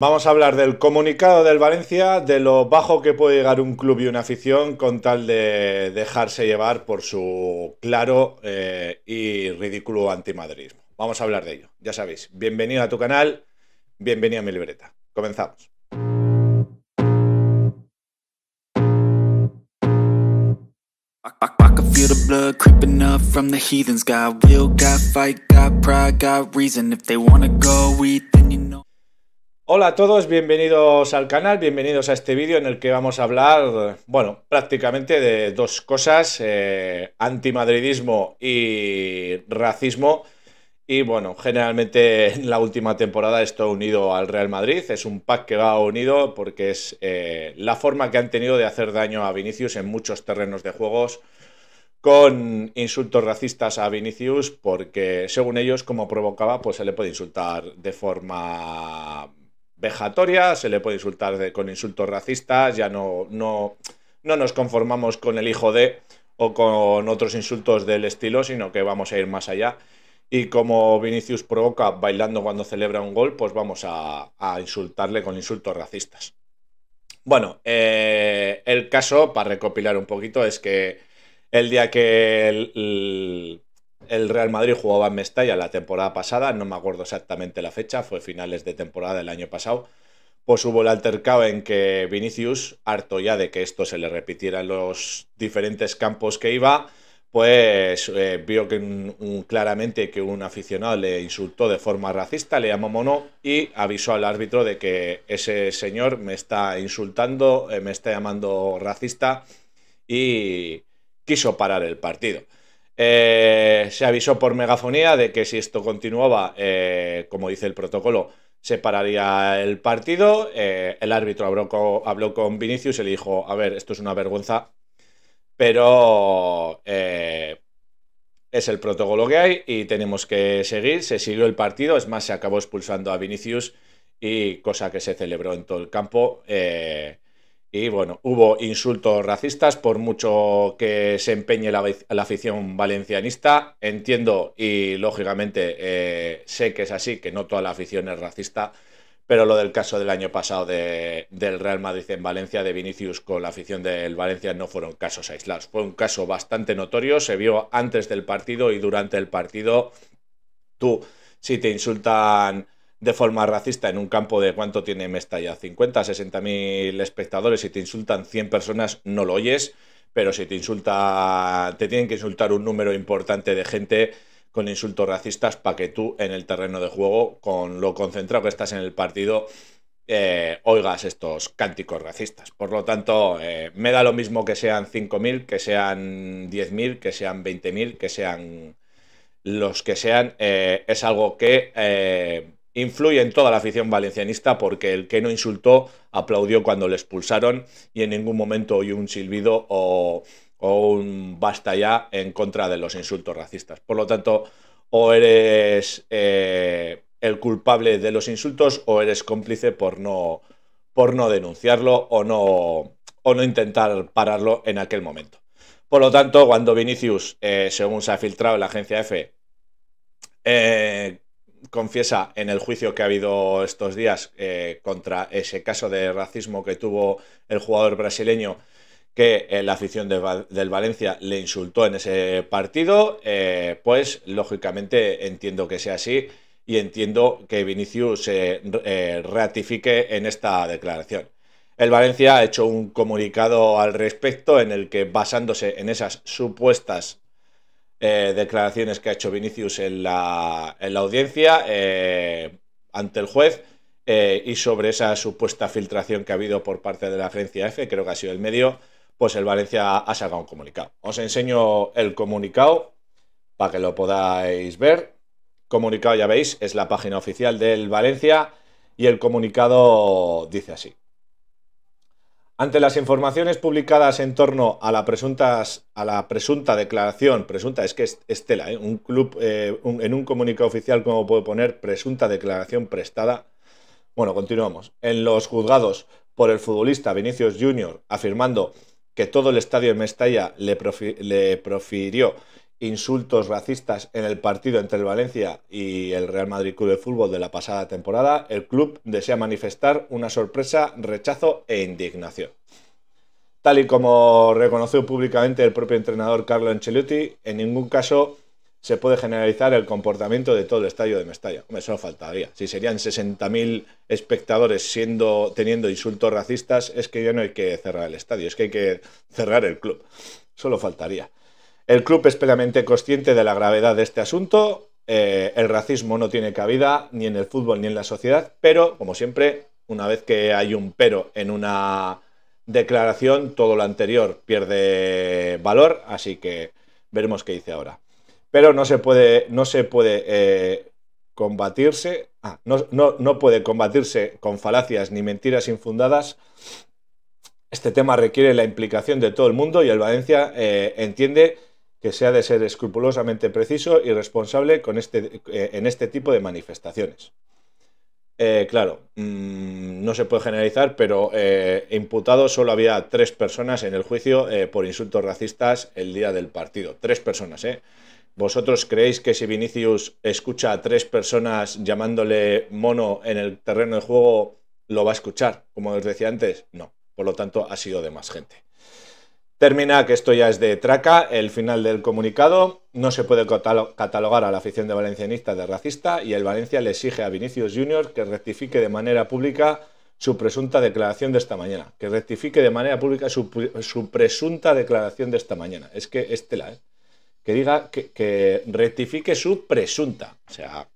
Vamos a hablar del comunicado del Valencia, de lo bajo que puede llegar un club y una afición con tal de dejarse llevar por su claro eh, y ridículo antimadridismo. Vamos a hablar de ello, ya sabéis. Bienvenido a tu canal, bienvenido a mi libreta. Comenzamos. Hola a todos, bienvenidos al canal, bienvenidos a este vídeo en el que vamos a hablar, bueno, prácticamente de dos cosas, eh, antimadridismo y racismo. Y bueno, generalmente en la última temporada esto unido al Real Madrid, es un pack que va unido porque es eh, la forma que han tenido de hacer daño a Vinicius en muchos terrenos de juegos con insultos racistas a Vinicius porque según ellos como provocaba pues se le puede insultar de forma vejatoria, se le puede insultar con insultos racistas, ya no, no, no nos conformamos con el hijo de o con otros insultos del estilo, sino que vamos a ir más allá. Y como Vinicius provoca bailando cuando celebra un gol, pues vamos a, insultarle con insultos racistas. Bueno, eh, el caso, para recopilar un poquito, es que el día que el Real Madrid jugaba en Mestalla la temporada pasada, no me acuerdo exactamente la fecha, fue finales de temporada del año pasado. Pues hubo el altercado en que Vinicius, harto ya de que esto se le repitiera en los diferentes campos que iba, pues eh, vio que claramente que un aficionado le insultó de forma racista, le llamó mono y avisó al árbitro de que ese señor me está insultando, eh, me está llamando racista y quiso parar el partido. Eh, se avisó por megafonía de que si esto continuaba, eh, como dice el protocolo, se pararía el partido. Eh, el árbitro habló con, Vinicius y le dijo, a ver, esto es una vergüenza, pero es el protocolo que hay y tenemos que seguir. Se siguió el partido, es más, se acabó expulsando a Vinicius y cosa que se celebró en todo el campo. Y bueno, hubo insultos racistas, por mucho que se empeñe la, afición valencianista. Entiendo y lógicamente eh, sé que es así, que no toda la afición es racista, pero lo del caso del año pasado del Real Madrid en Valencia, de Vinicius con la afición del Valencia, no fueron casos aislados. Fue un caso bastante notorio, se vio antes del partido y durante el partido. Tú, si te insultan de forma racista en un campo de cuánto tiene Mestalla, 50, 60 mil espectadores, si te insultan 100 personas no lo oyes, pero si te insulta, te tienen que insultar un número importante de gente con insultos racistas para que tú en el terreno de juego, con lo concentrado que estás en el partido, eh, oigas estos cánticos racistas. Por lo tanto, eh, me da lo mismo que sean 5.000, que sean 10.000, que sean 20.000, que sean los que sean. Eh, es algo que influye en toda la afición valencianista porque el que no insultó aplaudió cuando le expulsaron y en ningún momento oyó un silbido o, un basta ya en contra de los insultos racistas. Por lo tanto, o eres eh, el culpable de los insultos o eres cómplice por no, por no denunciarlo o no, o no intentar pararlo en aquel momento. Por lo tanto, cuando Vinicius, eh, según se ha filtrado en la agencia F, eh, confiesa en el juicio que ha habido estos días eh, contra ese caso de racismo que tuvo el jugador brasileño que eh, la afición del Valencia le insultó en ese partido, eh, pues lógicamente entiendo que sea así y entiendo que Vinicius se ratifique en esta declaración. El Valencia ha hecho un comunicado al respecto en el que basándose en esas supuestas eh, declaraciones que ha hecho Vinicius en la, en la audiencia eh, ante el juez eh, y sobre esa supuesta filtración que ha habido por parte de la agencia F, creo que ha sido el medio, pues el Valencia ha sacado un comunicado. Os enseño el comunicado para que lo podáis ver. Comunicado, ya veis, es la página oficial del Valencia y el comunicado dice así. Ante las informaciones publicadas en torno a la, presunta a la presunta declaración, presunta es que es Estela, ¿eh? un club, eh, en un comunicado oficial, como puedo poner, presunta declaración prestada. Bueno, continuamos. En los juzgados por el futbolista Vinicius Jr. afirmando que todo el estadio en Mestalla le profirió insultos racistas en el partido entre el Valencia y el Real Madrid Club de Fútbol de la pasada temporada, el club desea manifestar una sorpresa, rechazo e indignación. Tal y como reconoció públicamente el propio entrenador Carlo Ancelotti, en ningún caso se puede generalizar el comportamiento de todo el estadio de Mestalla. Hombre, eso no faltaría. Si serían 60.000 espectadores siendo, teniendo insultos racistas, es que ya no hay que cerrar el estadio, es que hay que cerrar el club. Solo faltaría. El club es plenamente consciente de la gravedad de este asunto. Eh, el racismo no tiene cabida ni en el fútbol ni en la sociedad, pero, como siempre, una vez que hay un pero en una declaración, todo lo anterior pierde valor, así que veremos qué dice ahora. Pero no se puede, no se puede eh, combatirse, ah, no, no, puede combatirse con falacias ni mentiras infundadas este tema requiere la implicación de todo el mundo y el Valencia eh, entiende que se ha de ser escrupulosamente preciso y responsable con este, eh, en este tipo de manifestaciones. Eh, claro, mm, no se puede generalizar, pero eh, imputado solo había tres personas en el juicio por insultos racistas el día del partido. Tres personas, ¿eh? ¿Vosotros creéis que si Vinicius escucha a tres personas llamándole mono en el terreno de juego, lo va a escuchar? Como os decía antes, no. Por lo tanto, ha sido de más gente. Termina que esto ya es de traca, el final del comunicado, no se puede catalogar a la afición de valencianista de racista y el Valencia le exige a Vinicius Junior que rectifique de manera pública su presunta declaración de esta mañana, que rectifique de manera pública su, presunta declaración de esta mañana. Es que Estela, la, ¿eh? que diga que, rectifique su presunta, o sea,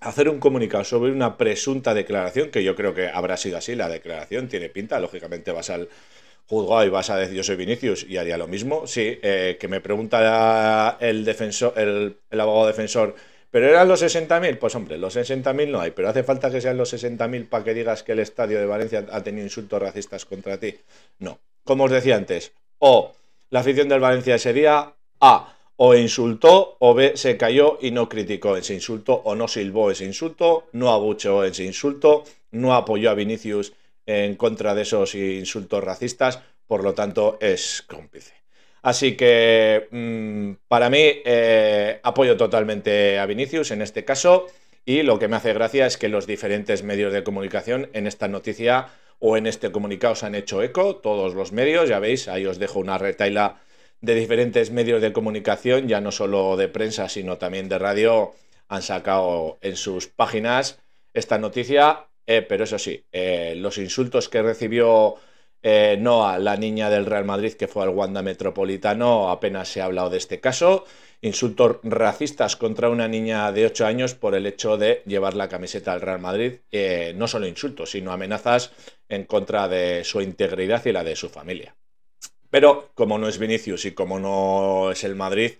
hacer un comunicado sobre una presunta declaración, que yo creo que habrá sido así, la declaración tiene pinta, lógicamente va a al juzgado y vas a decir yo soy Vinicius y haría lo mismo. Sí, eh, que me pregunta el defensor, el, abogado defensor, ¿pero eran los 60.000? Pues hombre, los 60.000 no hay, pero hace falta que sean los 60.000 para que digas que el estadio de Valencia ha tenido insultos racistas contra ti. No. Como os decía antes, o la afición del Valencia ese día, A, o insultó, o B, se cayó y no criticó ese insulto, o no silbó ese insulto, no abucheó ese insulto, no apoyó a Vinicius en contra de esos insultos racistas, por lo tanto es cómplice. Así que mm, para mí eh, apoyo totalmente a Vinicius en este caso y lo que me hace gracia es que los diferentes medios de comunicación en esta noticia o en este comunicado se han hecho eco, todos los medios, ya veis, ahí os dejo una retaila de diferentes medios de comunicación, ya no solo de prensa, sino también de radio, han sacado en sus páginas esta noticia eh, pero eso sí, eh, los insultos que recibió eh, Noah la niña del Real Madrid que fue al Wanda Metropolitano, apenas se ha hablado de este caso. Insultos racistas contra una niña de 8 años por el hecho de llevar la camiseta al Real Madrid. no solo insultos, sino amenazas en contra de su integridad y la de su familia. Pero como no es Vinicius y como no es el Madrid,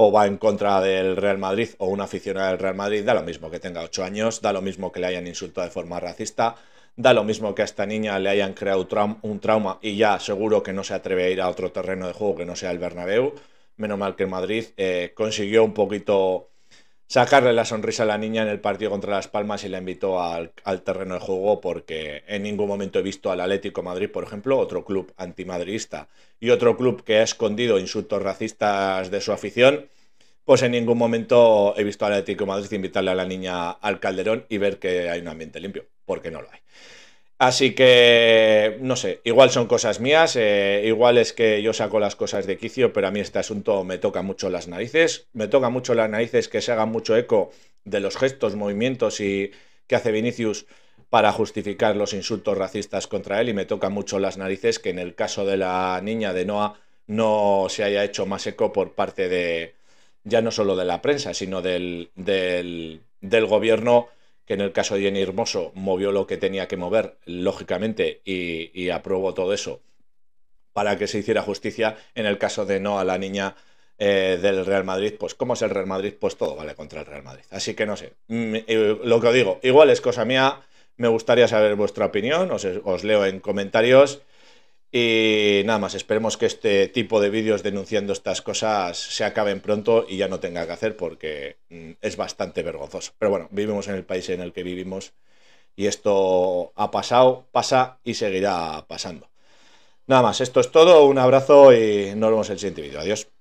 o va en contra del Real Madrid o un aficionado del Real Madrid, da lo mismo que tenga 8 años, da lo mismo que le hayan insultado de forma racista, da lo mismo que a esta niña le hayan creado un trauma y ya seguro que no se atreve a ir a otro terreno de juego que no sea el Bernabéu. Menos mal que el Madrid eh, consiguió un poquito sacarle la sonrisa a la niña en el partido contra Las Palmas y la invitó al, terreno de juego porque en ningún momento he visto al Atlético Madrid, por ejemplo, otro club antimadridista y otro club que ha escondido insultos racistas de su afición, pues en ningún momento he visto al Atlético Madrid invitarle a la niña al Calderón y ver que hay un ambiente limpio, porque no lo hay. Así que, no sé, igual son cosas mías, eh, igual es que yo saco las cosas de quicio, pero a mí este asunto me toca mucho las narices, me toca mucho las narices que se haga mucho eco de los gestos, movimientos y que hace Vinicius para justificar los insultos racistas contra él y me toca mucho las narices que en el caso de la niña de Noah no se haya hecho más eco por parte de ya no solo de la prensa, sino del, del gobierno que en el caso de Jenny Hermoso movió lo que tenía que mover, lógicamente, y, y aprobó todo eso para que se hiciera justicia. En el caso de no a la niña eh, del Real Madrid, pues como es el Real Madrid, pues todo vale contra el Real Madrid. Así que no sé, mm, eh, lo que os digo, igual es cosa mía, me gustaría saber vuestra opinión, os leo en comentarios y nada más, esperemos que este tipo de vídeos denunciando estas cosas se acaben pronto y ya no tenga que hacer porque mm, es bastante vergonzoso. Pero bueno, vivimos en el país en el que vivimos y esto ha pasado, pasa y seguirá pasando. Nada más, esto es todo, un abrazo y nos vemos en el siguiente vídeo. Adiós.